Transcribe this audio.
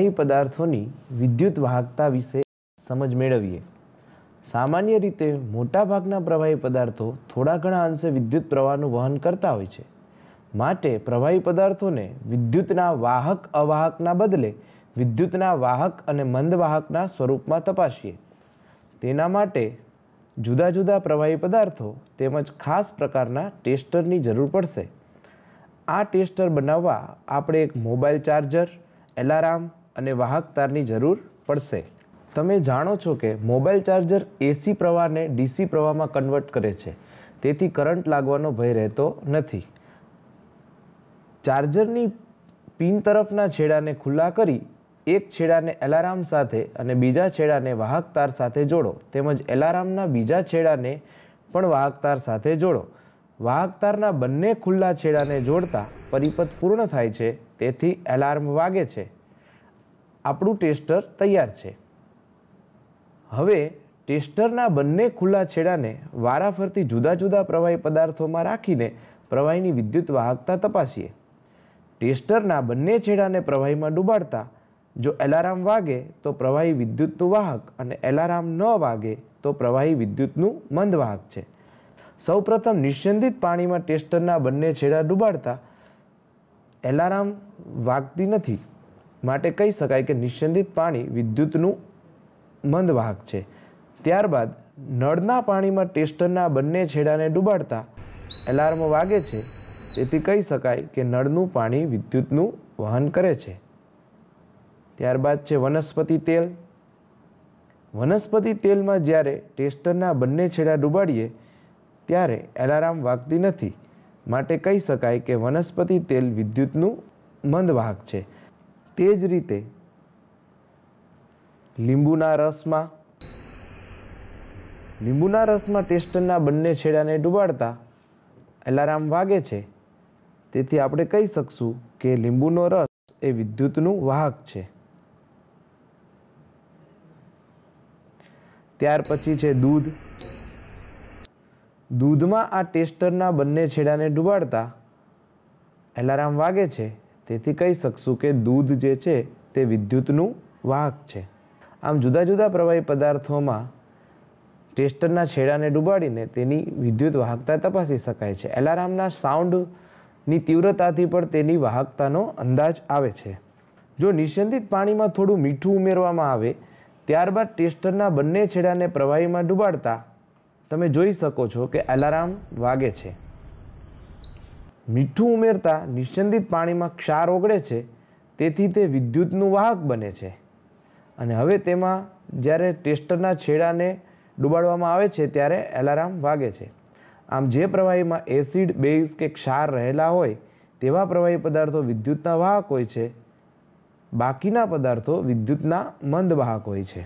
પ્રવાહી પદાર્થોની વિદ્યુત વાહકતા વિશે સમજ મેળવીએ સામાન્ય રીતે મોટાભાગના પ્રવાહી પદાર્થો થોડા ઘણા અંશે વિદ્યુત પ્રવાહનું વહન કરતા હોય છે માટે પ્રવાહી પદાર્થોને વિદ્યુતના વાહક અવાહકના બદલે વિદ્યુતના વાહક અને મંદવાહકના સ્વરૂપમાં તપાસીએ તેના માટે જુદા જુદા પ્રવાહી પદાર્થો તેમજ ખાસ પ્રકારના ટેસ્ટરની જરૂર પડશે આ ટેસ્ટર બનાવવા આપણે એક મોબાઈલ ચાર્જર એલાર્મ અને વાહક તારની જરૂર પડશે તમે જાણો છો કે મોબાઈલ ચાર્જર એસી પ્રવાહને ડીસી પ્રવાહમાં કન્વર્ટ કરે છે તેથી કરંટ લાગવાનો ભય રહેતો નથી ચાર્જરની પિન તરફના છેડાને ખુલ્લા કરી એક છેડાને એલાર્મ સાથે અને બીજા છેડાને વાહક તાર સાથે જોડો તેમજ એલાર્મના બીજા છેડાને પણ વાહક તાર સાથે જોડો વાહક તારના બંને ખુલ્લા છેડાને જોડતા પરિપથ પૂર્ણ થાય છે તેથી એલાર્મ વાગે છે આપણું ટેસ્ટર તૈયાર છે હવે ટેસ્ટરના બંને ખુલ્લા છેડાને વારાફરતી જુદા જુદા પ્રવાહી પદાર્થોમાં રાખીને પ્રવાહીની વિદ્યુત વાહકતા તપાસીએ ટેસ્ટરના બંને છેડાને પ્રવાહીમાં ડૂબાડતા જો એલાર્મ વાગે તો પ્રવાહી વિદ્યુતનું વાહક અને એલાર્મ ન વાગે તો પ્રવાહી વિદ્યુતનું મંદ વાહક છે સૌપ્રથમ નિશ્ચંદિત પાણીમાં ટેસ્ટરના બંને છેડા ડૂબાડતા એલાર્મ વાગતી નથી માટે કહી શકાય કે નિસ્યંદિત પાણી વિદ્યુતનું મંદવાહક છે ત્યારબાદ નળના પાણીમાં ટેસ્ટરના બંને છેડાને ડૂબાડતા એલાર્મ વાગે છે તેથી કહી શકાય કે નળનું પાણી વિદ્યુતનું વહન કરે છે ત્યારબાદ છે વનસ્પતિ તેલ વનસ્પતિ તેલમાં જ્યારે ટેસ્ટરના બંને છેડા ડૂબાડીએ ત્યારે એલાર્મ વાગતી નથી માટે કહી શકાય કે વનસ્પતિ તેલ વિદ્યુતનું મંદવાહક છે તે જ રીતે લીંબુના રસમાં લીંબુના રસમાં ટેસ્ટનના બંને છેડાને ડૂબાડતા એલારામ વાગે છે તેથી આપણે કહી શકશું કે લીંબુનો રસ એ વિદ્યુતનું વાહક છે ત્યાર પછી છે દૂધ દૂધમાં આ ટેસ્ટરના બંને છેડાને ડૂબાડતા એલારામ વાગે છે તેથી કહી શકશું કે દૂધ જે છે તે વિદ્યુતનું વાહક છે આમ જુદા જુદા પ્રવાહી પદાર્થોમાં ટેસ્ટરના છેડાને ડૂબાડીને તેની વિદ્યુત વાહકતા તપાસી શકાય છે એલાર્મના સાઉન્ડની તીવ્રતાથી પણ તેની વાહકતાનો અંદાજ આવે છે જો નિશ્ચિત પાણીમાં થોડું મીઠું ઉમેરવામાં આવે ત્યારબાદ ટેસ્ટરના બંને છેડાને પ્રવાહીમાં ડૂબાડતા તમે જોઈ શકો છો કે એલાર્મ વાગે છે મીઠું ઉમેરતા નિશ્ચંદિત પાણીમાં ક્ષાર ઓગળે છે તેથી તે વિદ્યુતનું વાહક બને છે અને હવે તેમાં જ્યારે ટેસ્ટરના છેડાને ડુબાડવામાં આવે છે ત્યારે એલાર્મ વાગે છે આમ જે પ્રવાહીમાં એસિડ બેઝ કે ક્ષાર રહેલા હોય તેવા પ્રવાહી પદાર્થો વિદ્યુતના વાહક હોય છે બાકીના પદાર્થો વિદ્યુતના મંદ વાહક હોય છે